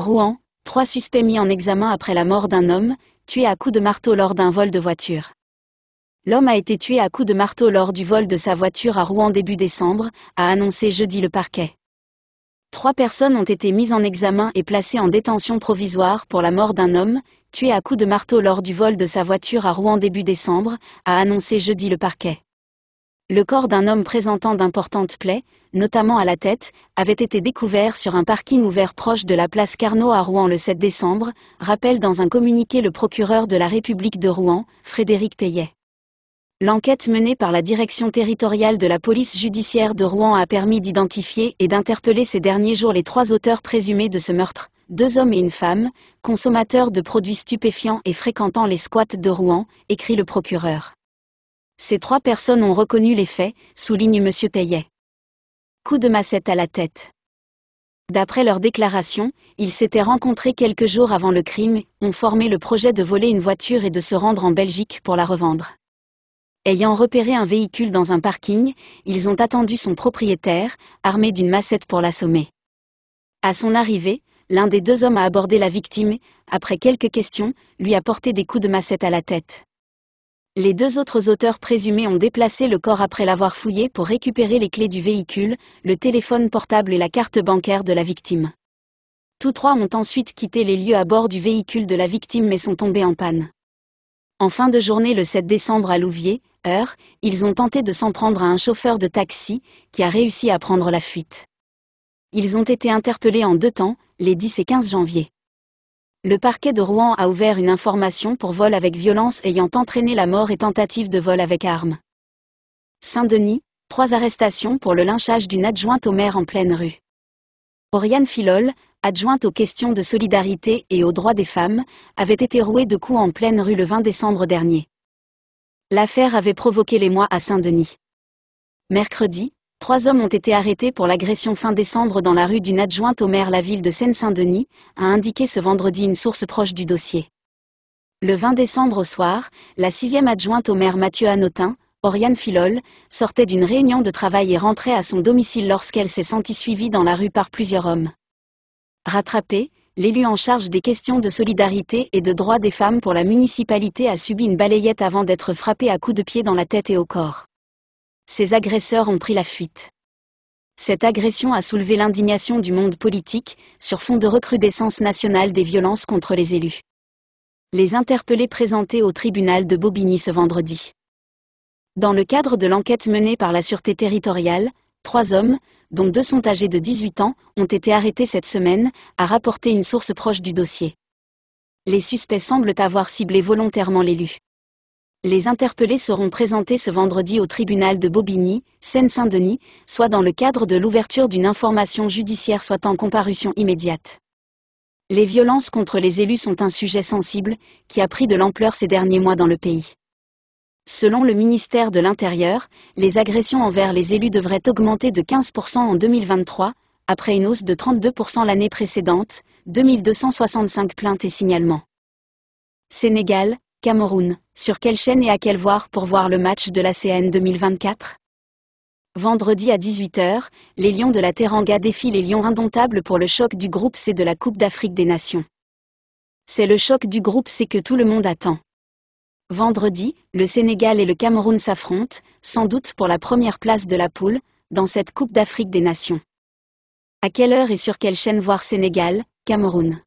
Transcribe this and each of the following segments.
Rouen, trois suspects mis en examen après la mort d'un homme, tué à coups de marteau lors d'un vol de voiture. L'homme a été tué à coups de marteau lors du vol de sa voiture à Rouen début décembre, a annoncé jeudi le parquet. Trois personnes ont été mises en examen et placées en détention provisoire pour la mort d'un homme, tué à coups de marteau lors du vol de sa voiture à Rouen début décembre, a annoncé jeudi le parquet le corps d'un homme présentant d'importantes plaies, notamment à la tête, avait été découvert sur un parking ouvert proche de la place Carnot à Rouen le 7 décembre, rappelle dans un communiqué le procureur de la République de Rouen, Frédéric Teillet. L'enquête menée par la direction territoriale de la police judiciaire de Rouen a permis d'identifier et d'interpeller ces derniers jours les trois auteurs présumés de ce meurtre, deux hommes et une femme, consommateurs de produits stupéfiants et fréquentant les squats de Rouen, écrit le procureur. Ces trois personnes ont reconnu les faits, souligne M. Taillet. Coup de massette à la tête. D'après leur déclaration, ils s'étaient rencontrés quelques jours avant le crime, ont formé le projet de voler une voiture et de se rendre en Belgique pour la revendre. Ayant repéré un véhicule dans un parking, ils ont attendu son propriétaire, armé d'une massette pour l'assommer. À son arrivée, l'un des deux hommes a abordé la victime, après quelques questions, lui a porté des coups de massette à la tête. Les deux autres auteurs présumés ont déplacé le corps après l'avoir fouillé pour récupérer les clés du véhicule, le téléphone portable et la carte bancaire de la victime. Tous trois ont ensuite quitté les lieux à bord du véhicule de la victime mais sont tombés en panne. En fin de journée le 7 décembre à Louviers, heure, ils ont tenté de s'en prendre à un chauffeur de taxi, qui a réussi à prendre la fuite. Ils ont été interpellés en deux temps, les 10 et 15 janvier. Le parquet de Rouen a ouvert une information pour vol avec violence ayant entraîné la mort et tentative de vol avec arme. Saint-Denis, trois arrestations pour le lynchage d'une adjointe au maire en pleine rue. Oriane Filol, adjointe aux questions de solidarité et aux droits des femmes, avait été rouée de coups en pleine rue le 20 décembre dernier. L'affaire avait provoqué les mois à Saint-Denis. Mercredi, Trois hommes ont été arrêtés pour l'agression fin décembre dans la rue d'une adjointe au maire la ville de Seine-Saint-Denis, a indiqué ce vendredi une source proche du dossier. Le 20 décembre au soir, la sixième adjointe au maire Mathieu Hanotin, Oriane Filol, sortait d'une réunion de travail et rentrait à son domicile lorsqu'elle s'est sentie suivie dans la rue par plusieurs hommes. Rattrapée, l'élu en charge des questions de solidarité et de droits des femmes pour la municipalité a subi une balayette avant d'être frappée à coups de pied dans la tête et au corps. Ces agresseurs ont pris la fuite. Cette agression a soulevé l'indignation du monde politique, sur fond de recrudescence nationale des violences contre les élus. Les interpellés présentés au tribunal de Bobigny ce vendredi. Dans le cadre de l'enquête menée par la Sûreté territoriale, trois hommes, dont deux sont âgés de 18 ans, ont été arrêtés cette semaine, a rapporté une source proche du dossier. Les suspects semblent avoir ciblé volontairement l'élu. Les interpellés seront présentés ce vendredi au tribunal de Bobigny, Seine-Saint-Denis, soit dans le cadre de l'ouverture d'une information judiciaire soit en comparution immédiate. Les violences contre les élus sont un sujet sensible, qui a pris de l'ampleur ces derniers mois dans le pays. Selon le ministère de l'Intérieur, les agressions envers les élus devraient augmenter de 15% en 2023, après une hausse de 32% l'année précédente, 2265 plaintes et signalements. Sénégal, Cameroun, sur quelle chaîne et à quelle voir pour voir le match de la CN 2024 Vendredi à 18h, les Lions de la Teranga défient les Lions indomptables pour le choc du groupe C de la Coupe d'Afrique des Nations. C'est le choc du groupe C que tout le monde attend. Vendredi, le Sénégal et le Cameroun s'affrontent, sans doute pour la première place de la poule, dans cette Coupe d'Afrique des Nations. À quelle heure et sur quelle chaîne voir Sénégal, Cameroun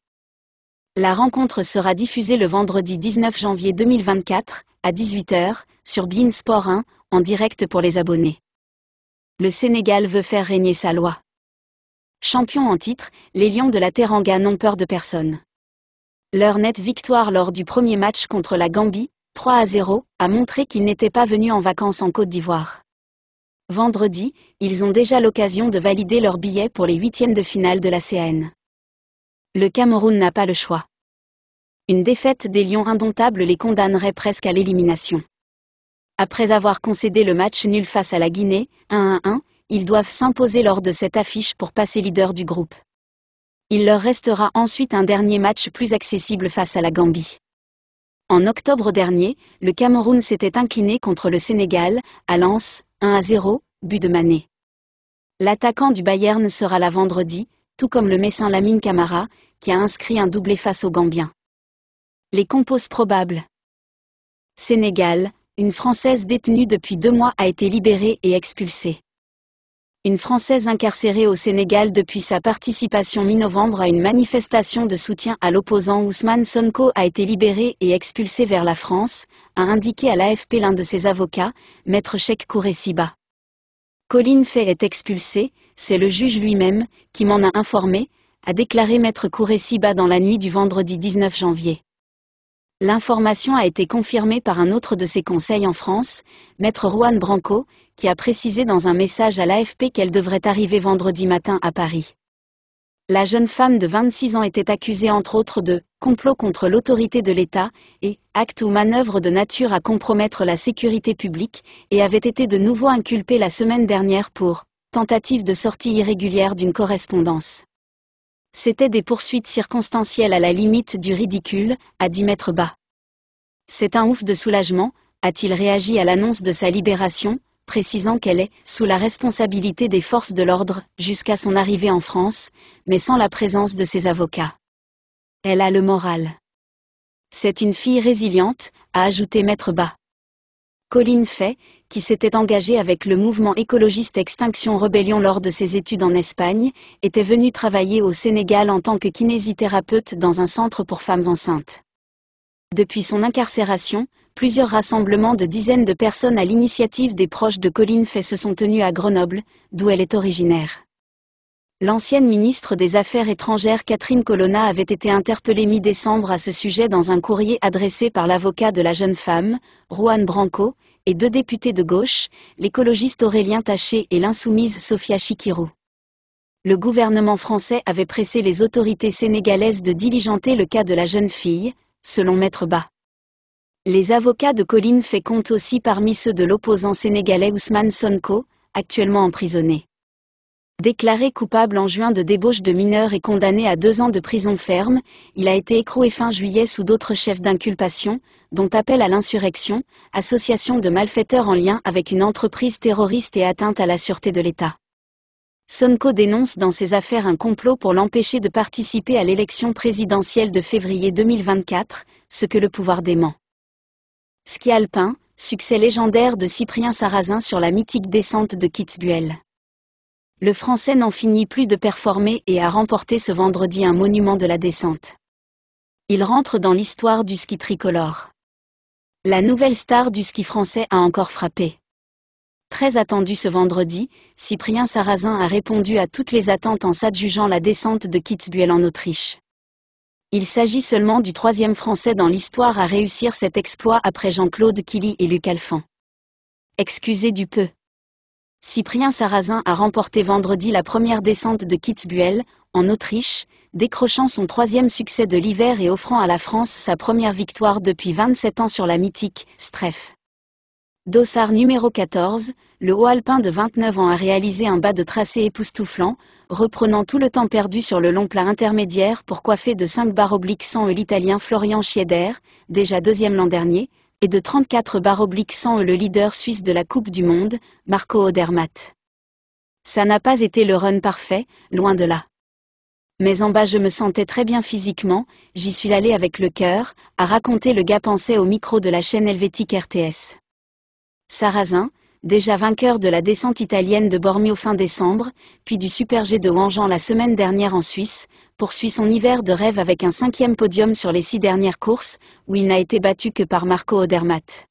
la rencontre sera diffusée le vendredi 19 janvier 2024, à 18h, sur Bein Sport 1, en direct pour les abonnés. Le Sénégal veut faire régner sa loi. Champion en titre, les Lions de la Teranga n'ont peur de personne. Leur nette victoire lors du premier match contre la Gambie, 3 à 0, a montré qu'ils n'étaient pas venus en vacances en Côte d'Ivoire. Vendredi, ils ont déjà l'occasion de valider leur billet pour les huitièmes de finale de la C.N le Cameroun n'a pas le choix. Une défaite des Lions indomptables les condamnerait presque à l'élimination. Après avoir concédé le match nul face à la Guinée, 1-1-1, ils doivent s'imposer lors de cette affiche pour passer leader du groupe. Il leur restera ensuite un dernier match plus accessible face à la Gambie. En octobre dernier, le Cameroun s'était incliné contre le Sénégal, à Lens, 1 0, but de Mané. L'attaquant du Bayern sera là vendredi, tout comme le Messin Lamine Camara, qui a inscrit un doublé face aux Gambiens. Les compos probables. Sénégal, une Française détenue depuis deux mois a été libérée et expulsée. Une Française incarcérée au Sénégal depuis sa participation mi-novembre à une manifestation de soutien à l'opposant Ousmane Sonko a été libérée et expulsée vers la France, a indiqué à l'AFP l'un de ses avocats, maître Cheikh Kouressiba. Colline Fay est expulsée, c'est le juge lui-même, qui m'en a informé, a déclaré Maître Couréciba dans la nuit du vendredi 19 janvier. L'information a été confirmée par un autre de ses conseils en France, Maître Juan Branco, qui a précisé dans un message à l'AFP qu'elle devrait arriver vendredi matin à Paris. La jeune femme de 26 ans était accusée entre autres de complot contre l'autorité de l'État et acte ou manœuvre de nature à compromettre la sécurité publique et avait été de nouveau inculpée la semaine dernière pour tentative de sortie irrégulière d'une correspondance. C'était des poursuites circonstancielles à la limite du ridicule, à dit mètres bas. C'est un ouf de soulagement, a-t-il réagi à l'annonce de sa libération, précisant qu'elle est sous la responsabilité des forces de l'ordre jusqu'à son arrivée en France, mais sans la présence de ses avocats. Elle a le moral. C'est une fille résiliente, a ajouté Maître Bas. Colline fait « qui s'était engagé avec le mouvement écologiste Extinction Rebellion lors de ses études en Espagne, était venu travailler au Sénégal en tant que kinésithérapeute dans un centre pour femmes enceintes. Depuis son incarcération, plusieurs rassemblements de dizaines de personnes à l'initiative des proches de Colline Fay se sont tenus à Grenoble, d'où elle est originaire. L'ancienne ministre des Affaires étrangères Catherine Colonna avait été interpellée mi-décembre à ce sujet dans un courrier adressé par l'avocat de la jeune femme, Juan Branco, et deux députés de gauche, l'écologiste Aurélien Taché et l'insoumise Sophia Chikirou. Le gouvernement français avait pressé les autorités sénégalaises de diligenter le cas de la jeune fille, selon Maître Bas. Les avocats de Colline fait compte aussi parmi ceux de l'opposant sénégalais Ousmane Sonko, actuellement emprisonné. Déclaré coupable en juin de débauche de mineurs et condamné à deux ans de prison ferme, il a été écroué fin juillet sous d'autres chefs d'inculpation, dont appel à l'insurrection, association de malfaiteurs en lien avec une entreprise terroriste et atteinte à la sûreté de l'État. Sonko dénonce dans ses affaires un complot pour l'empêcher de participer à l'élection présidentielle de février 2024, ce que le pouvoir dément. Ski alpin, succès légendaire de Cyprien Sarrazin sur la mythique descente de Kitzbühel le Français n'en finit plus de performer et a remporté ce vendredi un monument de la descente. Il rentre dans l'histoire du ski tricolore. La nouvelle star du ski français a encore frappé. Très attendu ce vendredi, Cyprien Sarrazin a répondu à toutes les attentes en s'adjugeant la descente de Kitzbühel en Autriche. Il s'agit seulement du troisième Français dans l'histoire à réussir cet exploit après Jean-Claude Killy et Luc Alphand. Excusez du peu. Cyprien Sarrazin a remporté vendredi la première descente de Kitzbühel, en Autriche, décrochant son troisième succès de l'hiver et offrant à la France sa première victoire depuis 27 ans sur la mythique Streff. Dossard numéro 14, le haut alpin de 29 ans a réalisé un bas de tracé époustouflant, reprenant tout le temps perdu sur le long plat intermédiaire pour coiffer de 5 barres obliques sans l'italien Florian Schieder, déjà deuxième l'an dernier, et de 34-100 le leader suisse de la Coupe du Monde, Marco Odermatt. Ça n'a pas été le run parfait, loin de là. Mais en bas je me sentais très bien physiquement, j'y suis allé avec le cœur, a raconté le gars pensé au micro de la chaîne helvétique RTS. Sarrazin, déjà vainqueur de la descente italienne de Bormio fin décembre, puis du Super G de Wangen la semaine dernière en Suisse, poursuit son hiver de rêve avec un cinquième podium sur les six dernières courses, où il n'a été battu que par Marco Odermatt.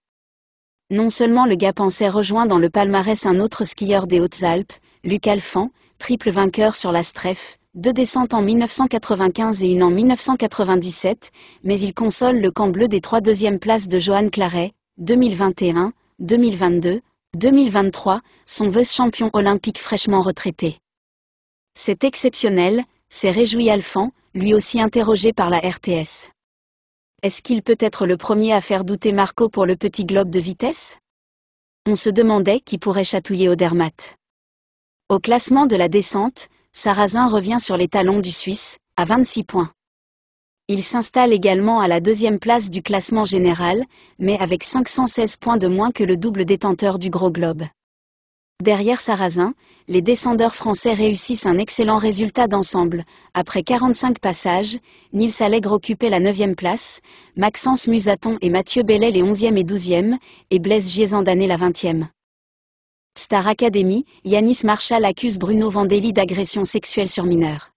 Non seulement le gars pensait rejoint dans le palmarès un autre skieur des Hautes-Alpes, Luc Alphand, triple vainqueur sur la Streff, deux descentes en 1995 et une en 1997, mais il console le camp bleu des trois deuxièmes places de Johan Claret, 2021, 2022, 2023, son vœu champion olympique fraîchement retraité. C'est exceptionnel, s'est réjoui Alphand, lui aussi interrogé par la RTS. Est-ce qu'il peut être le premier à faire douter Marco pour le petit globe de vitesse On se demandait qui pourrait chatouiller au Au classement de la descente, Sarrazin revient sur les talons du Suisse, à 26 points. Il s'installe également à la deuxième place du classement général, mais avec 516 points de moins que le double détenteur du Gros Globe. Derrière Sarrazin, les descendeurs français réussissent un excellent résultat d'ensemble. Après 45 passages, Nils Allègre occupait la 9e place, Maxence Musaton et Mathieu Bellet les 11e et 12e, et Blaise Giesandané la 20e. Star Academy, Yanis Marchal accuse Bruno Vandelli d'agression sexuelle sur mineur.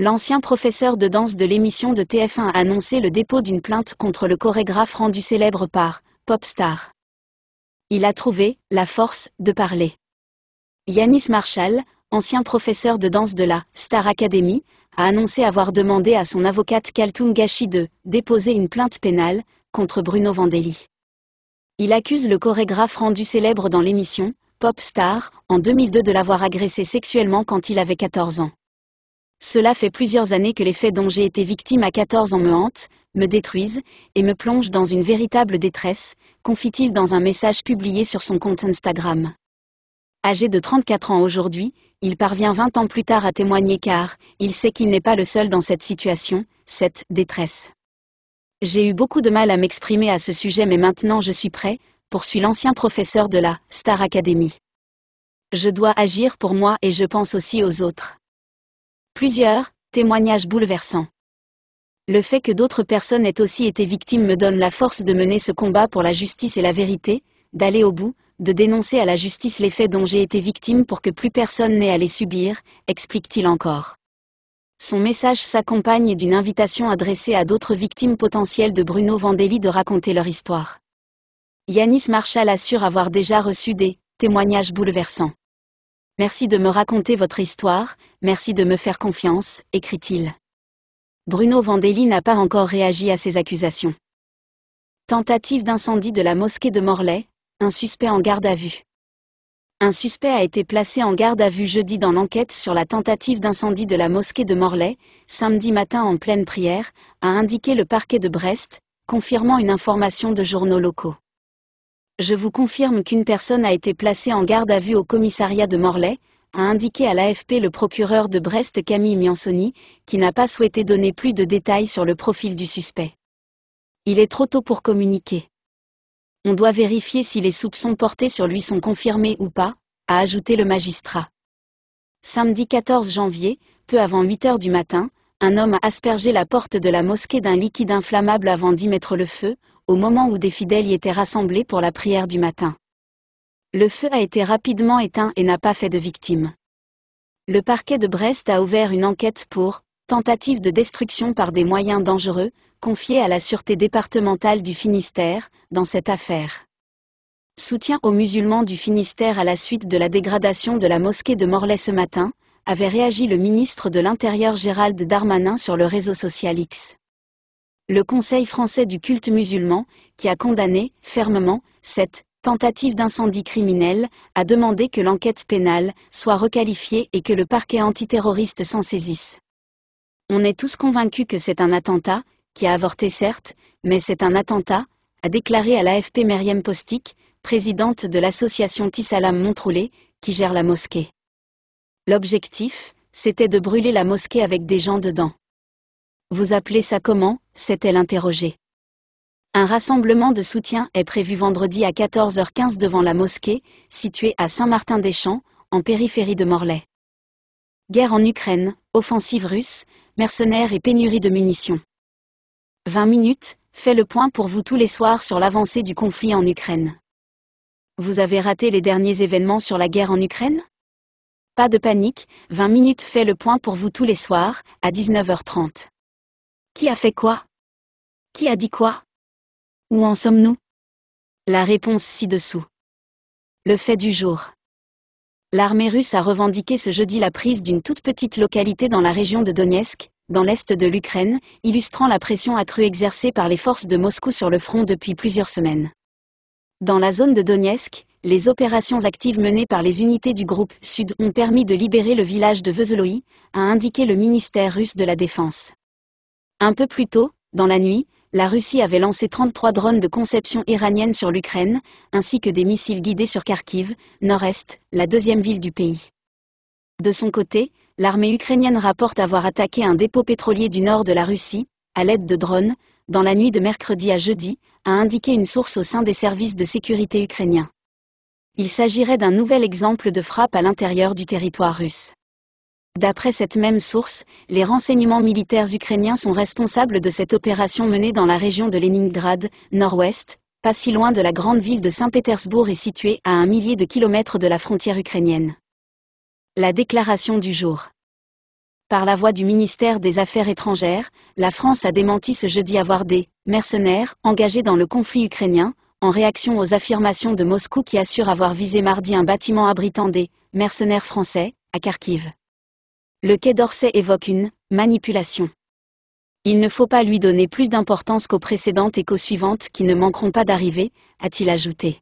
L'ancien professeur de danse de l'émission de TF1 a annoncé le dépôt d'une plainte contre le chorégraphe rendu célèbre par Popstar. Il a trouvé la force de parler. Yanis Marshall, ancien professeur de danse de la Star Academy, a annoncé avoir demandé à son avocate Kaltungashi Gashi de déposer une plainte pénale contre Bruno Vandelli. Il accuse le chorégraphe rendu célèbre dans l'émission Popstar en 2002 de l'avoir agressé sexuellement quand il avait 14 ans. Cela fait plusieurs années que les faits dont j'ai été victime à 14 ans me hantent, me détruisent, et me plongent dans une véritable détresse, confie-t-il dans un message publié sur son compte Instagram. Âgé de 34 ans aujourd'hui, il parvient 20 ans plus tard à témoigner car il sait qu'il n'est pas le seul dans cette situation, cette détresse. J'ai eu beaucoup de mal à m'exprimer à ce sujet mais maintenant je suis prêt, poursuit l'ancien professeur de la Star Academy. Je dois agir pour moi et je pense aussi aux autres. Plusieurs témoignages bouleversants. Le fait que d'autres personnes aient aussi été victimes me donne la force de mener ce combat pour la justice et la vérité, d'aller au bout, de dénoncer à la justice les faits dont j'ai été victime pour que plus personne n'ait à les subir, explique-t-il encore. Son message s'accompagne d'une invitation adressée à d'autres victimes potentielles de Bruno Vandelli de raconter leur histoire. Yanis Marshall assure avoir déjà reçu des témoignages bouleversants. Merci de me raconter votre histoire, merci de me faire confiance, écrit-il. Bruno Vandelli n'a pas encore réagi à ces accusations. Tentative d'incendie de la mosquée de Morlaix, un suspect en garde à vue. Un suspect a été placé en garde à vue jeudi dans l'enquête sur la tentative d'incendie de la mosquée de Morlaix, samedi matin en pleine prière, a indiqué le parquet de Brest, confirmant une information de journaux locaux. Je vous confirme qu'une personne a été placée en garde à vue au commissariat de Morlaix, a indiqué à l'AFP le procureur de Brest Camille Miansoni, qui n'a pas souhaité donner plus de détails sur le profil du suspect. Il est trop tôt pour communiquer. On doit vérifier si les soupçons portés sur lui sont confirmés ou pas, a ajouté le magistrat. Samedi 14 janvier, peu avant 8 heures du matin, un homme a aspergé la porte de la mosquée d'un liquide inflammable avant d'y mettre le feu, au moment où des fidèles y étaient rassemblés pour la prière du matin. Le feu a été rapidement éteint et n'a pas fait de victimes. Le parquet de Brest a ouvert une enquête pour tentative de destruction par des moyens dangereux, confiée à la Sûreté départementale du Finistère, dans cette affaire. Soutien aux musulmans du Finistère à la suite de la dégradation de la mosquée de Morlaix ce matin, avait réagi le ministre de l'Intérieur Gérald Darmanin sur le réseau social X. Le Conseil français du culte musulman, qui a condamné, fermement, cette tentative d'incendie criminel, a demandé que l'enquête pénale soit requalifiée et que le parquet antiterroriste s'en saisisse. On est tous convaincus que c'est un attentat, qui a avorté certes, mais c'est un attentat, a déclaré à l'AFP Meriem Postik, présidente de l'association Tissalam Montroulé, qui gère la mosquée. L'objectif, c'était de brûler la mosquée avec des gens dedans. Vous appelez ça comment s'est-elle interrogée. Un rassemblement de soutien est prévu vendredi à 14h15 devant la mosquée, située à Saint-Martin-des-Champs, en périphérie de Morlaix. Guerre en Ukraine, offensive russe, mercenaires et pénurie de munitions. 20 minutes, fait le point pour vous tous les soirs sur l'avancée du conflit en Ukraine. Vous avez raté les derniers événements sur la guerre en Ukraine pas de panique, 20 minutes fait le point pour vous tous les soirs, à 19h30. Qui a fait quoi Qui a dit quoi Où en sommes-nous La réponse ci-dessous. Le fait du jour. L'armée russe a revendiqué ce jeudi la prise d'une toute petite localité dans la région de Donetsk, dans l'est de l'Ukraine, illustrant la pression accrue exercée par les forces de Moscou sur le front depuis plusieurs semaines. Dans la zone de Donetsk, les opérations actives menées par les unités du groupe Sud ont permis de libérer le village de Vezeloï, a indiqué le ministère russe de la Défense. Un peu plus tôt, dans la nuit, la Russie avait lancé 33 drones de conception iranienne sur l'Ukraine, ainsi que des missiles guidés sur Kharkiv, nord-est, la deuxième ville du pays. De son côté, l'armée ukrainienne rapporte avoir attaqué un dépôt pétrolier du nord de la Russie, à l'aide de drones, dans la nuit de mercredi à jeudi, a indiqué une source au sein des services de sécurité ukrainiens il s'agirait d'un nouvel exemple de frappe à l'intérieur du territoire russe. D'après cette même source, les renseignements militaires ukrainiens sont responsables de cette opération menée dans la région de Leningrad, nord-ouest, pas si loin de la grande ville de Saint-Pétersbourg et située à un millier de kilomètres de la frontière ukrainienne. La déclaration du jour. Par la voix du ministère des Affaires étrangères, la France a démenti ce jeudi avoir des mercenaires engagés dans le conflit ukrainien, en réaction aux affirmations de Moscou qui assure avoir visé mardi un bâtiment abritant des mercenaires français, à Kharkiv. Le Quai d'Orsay évoque une manipulation. Il ne faut pas lui donner plus d'importance qu'aux précédentes et qu'aux suivantes qui ne manqueront pas d'arriver, a-t-il ajouté.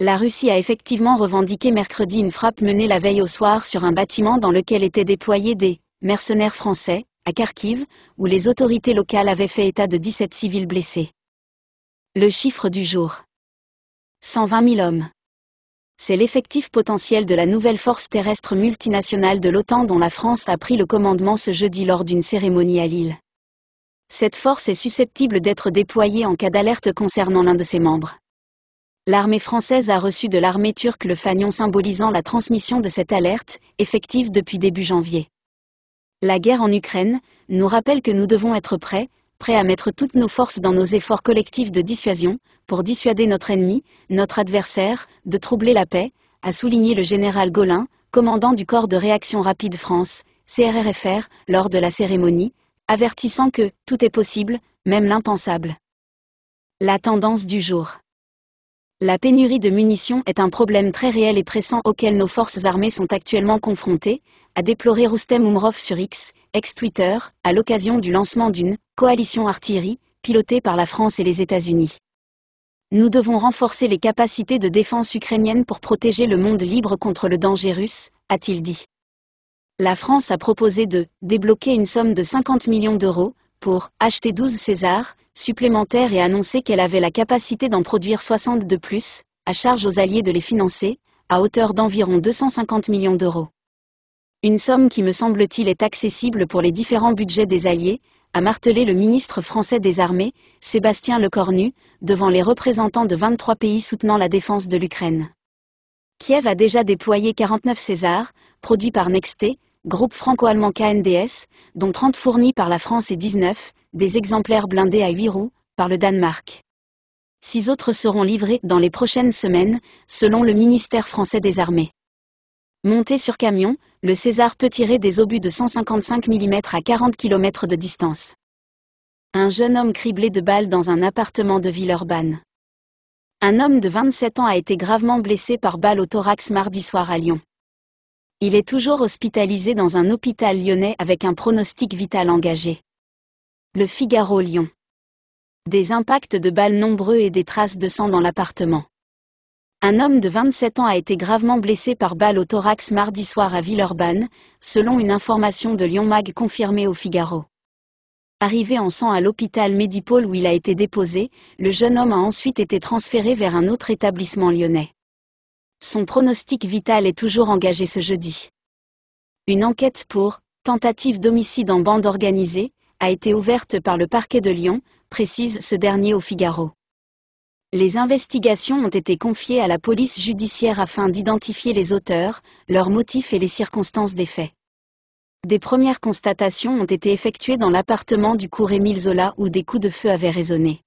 La Russie a effectivement revendiqué mercredi une frappe menée la veille au soir sur un bâtiment dans lequel étaient déployés des mercenaires français, à Kharkiv, où les autorités locales avaient fait état de 17 civils blessés. Le chiffre du jour. 120 000 hommes. C'est l'effectif potentiel de la nouvelle force terrestre multinationale de l'OTAN dont la France a pris le commandement ce jeudi lors d'une cérémonie à Lille. Cette force est susceptible d'être déployée en cas d'alerte concernant l'un de ses membres. L'armée française a reçu de l'armée turque le fanion symbolisant la transmission de cette alerte, effective depuis début janvier. La guerre en Ukraine nous rappelle que nous devons être prêts, prêt à mettre toutes nos forces dans nos efforts collectifs de dissuasion, pour dissuader notre ennemi, notre adversaire, de troubler la paix, a souligné le général Gaulin, commandant du corps de réaction rapide France, CRRFR, lors de la cérémonie, avertissant que tout est possible, même l'impensable. La tendance du jour. La pénurie de munitions est un problème très réel et pressant auquel nos forces armées sont actuellement confrontées, a déploré Roustem Oumrov sur X, ex-Twitter, à l'occasion du lancement d'une coalition artillerie pilotée par la France et les États-Unis. Nous devons renforcer les capacités de défense ukrainienne pour protéger le monde libre contre le danger russe, a-t-il dit. La France a proposé de débloquer une somme de 50 millions d'euros pour acheter 12 Césars, supplémentaires et annoncé qu'elle avait la capacité d'en produire 60 de plus, à charge aux alliés de les financer, à hauteur d'environ 250 millions d'euros. Une somme qui me semble-t-il est accessible pour les différents budgets des alliés, a martelé le ministre français des Armées, Sébastien Lecornu, devant les représentants de 23 pays soutenant la défense de l'Ukraine. Kiev a déjà déployé 49 Césars, produits par Nexté, groupe franco-allemand KNDS, dont 30 fournis par la France et 19, des exemplaires blindés à 8 roues, par le Danemark. Six autres seront livrés dans les prochaines semaines, selon le ministère français des armées. Monté sur camion, le César peut tirer des obus de 155 mm à 40 km de distance. Un jeune homme criblé de balles dans un appartement de Villeurbanne. Un homme de 27 ans a été gravement blessé par balle au thorax mardi soir à Lyon. Il est toujours hospitalisé dans un hôpital lyonnais avec un pronostic vital engagé. Le Figaro Lyon. Des impacts de balles nombreux et des traces de sang dans l'appartement. Un homme de 27 ans a été gravement blessé par balle au thorax mardi soir à Villeurbanne, selon une information de Lyon Mag confirmée au Figaro. Arrivé en sang à l'hôpital Médipôle où il a été déposé, le jeune homme a ensuite été transféré vers un autre établissement lyonnais. Son pronostic vital est toujours engagé ce jeudi. Une enquête pour tentative d'homicide en bande organisée, a été ouverte par le parquet de Lyon, précise ce dernier au Figaro. Les investigations ont été confiées à la police judiciaire afin d'identifier les auteurs, leurs motifs et les circonstances des faits. Des premières constatations ont été effectuées dans l'appartement du cours Émile Zola où des coups de feu avaient résonné.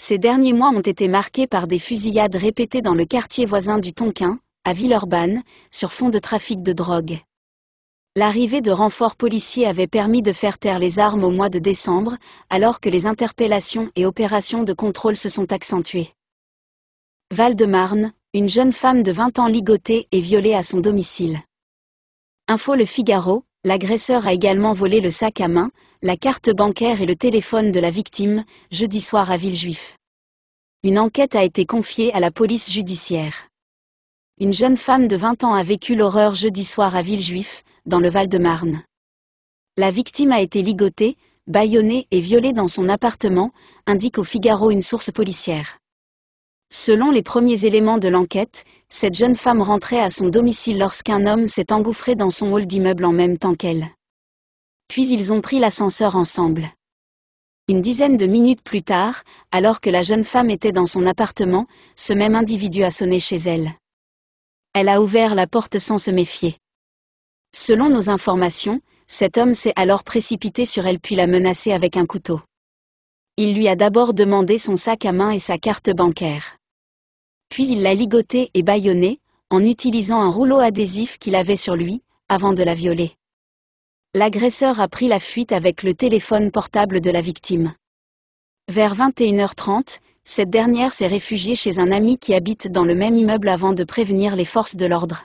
Ces derniers mois ont été marqués par des fusillades répétées dans le quartier voisin du Tonkin, à Villeurbanne, sur fond de trafic de drogue. L'arrivée de renforts policiers avait permis de faire taire les armes au mois de décembre, alors que les interpellations et opérations de contrôle se sont accentuées. Val-de-Marne, une jeune femme de 20 ans ligotée et violée à son domicile. Info Le Figaro, l'agresseur a également volé le sac à main, la carte bancaire et le téléphone de la victime, jeudi soir à Villejuif. Une enquête a été confiée à la police judiciaire. Une jeune femme de 20 ans a vécu l'horreur jeudi soir à Villejuif, dans le Val-de-Marne. La victime a été ligotée, bâillonnée et violée dans son appartement, indique au Figaro une source policière. Selon les premiers éléments de l'enquête, cette jeune femme rentrait à son domicile lorsqu'un homme s'est engouffré dans son hall d'immeuble en même temps qu'elle. Puis ils ont pris l'ascenseur ensemble. Une dizaine de minutes plus tard, alors que la jeune femme était dans son appartement, ce même individu a sonné chez elle. Elle a ouvert la porte sans se méfier. Selon nos informations, cet homme s'est alors précipité sur elle puis l'a menacée avec un couteau. Il lui a d'abord demandé son sac à main et sa carte bancaire. Puis il l'a ligotée et bâillonnée, en utilisant un rouleau adhésif qu'il avait sur lui, avant de la violer. L'agresseur a pris la fuite avec le téléphone portable de la victime. Vers 21h30, cette dernière s'est réfugiée chez un ami qui habite dans le même immeuble avant de prévenir les forces de l'ordre.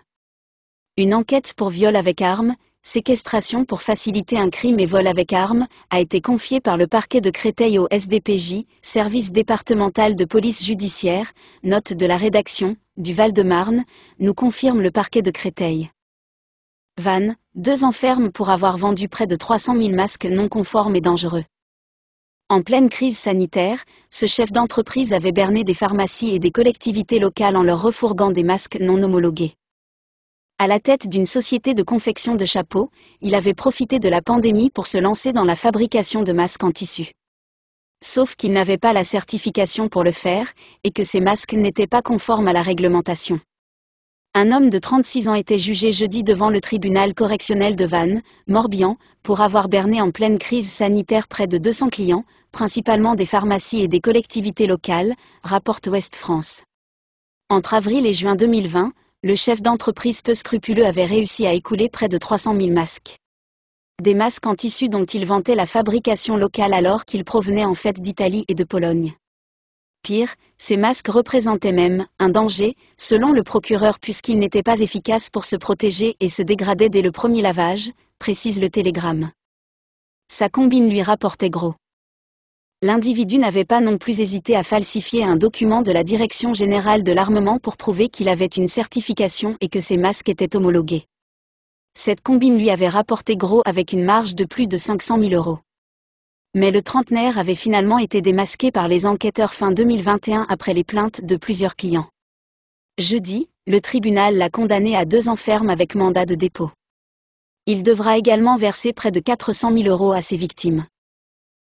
Une enquête pour viol avec arme, séquestration pour faciliter un crime et vol avec arme, a été confiée par le parquet de Créteil au SDPJ, service départemental de police judiciaire, note de la rédaction, du Val-de-Marne, nous confirme le parquet de Créteil. Vannes, deux enfermes pour avoir vendu près de 300 000 masques non conformes et dangereux. En pleine crise sanitaire, ce chef d'entreprise avait berné des pharmacies et des collectivités locales en leur refourguant des masques non homologués. À la tête d'une société de confection de chapeaux, il avait profité de la pandémie pour se lancer dans la fabrication de masques en tissu. Sauf qu'il n'avait pas la certification pour le faire, et que ces masques n'étaient pas conformes à la réglementation. Un homme de 36 ans était jugé jeudi devant le tribunal correctionnel de Vannes, Morbihan, pour avoir berné en pleine crise sanitaire près de 200 clients, principalement des pharmacies et des collectivités locales, rapporte Ouest France. Entre avril et juin 2020, le chef d'entreprise peu scrupuleux avait réussi à écouler près de 300 000 masques. Des masques en tissu dont il vantait la fabrication locale alors qu'ils provenaient en fait d'Italie et de Pologne. Pire, ces masques représentaient même un danger, selon le procureur puisqu'ils n'étaient pas efficaces pour se protéger et se dégradaient dès le premier lavage, précise le télégramme. Sa combine lui rapportait gros. L'individu n'avait pas non plus hésité à falsifier un document de la Direction générale de l'armement pour prouver qu'il avait une certification et que ses masques étaient homologués. Cette combine lui avait rapporté gros avec une marge de plus de 500 000 euros. Mais le trentenaire avait finalement été démasqué par les enquêteurs fin 2021 après les plaintes de plusieurs clients. Jeudi, le tribunal l'a condamné à deux enfermes ferme avec mandat de dépôt. Il devra également verser près de 400 000 euros à ses victimes.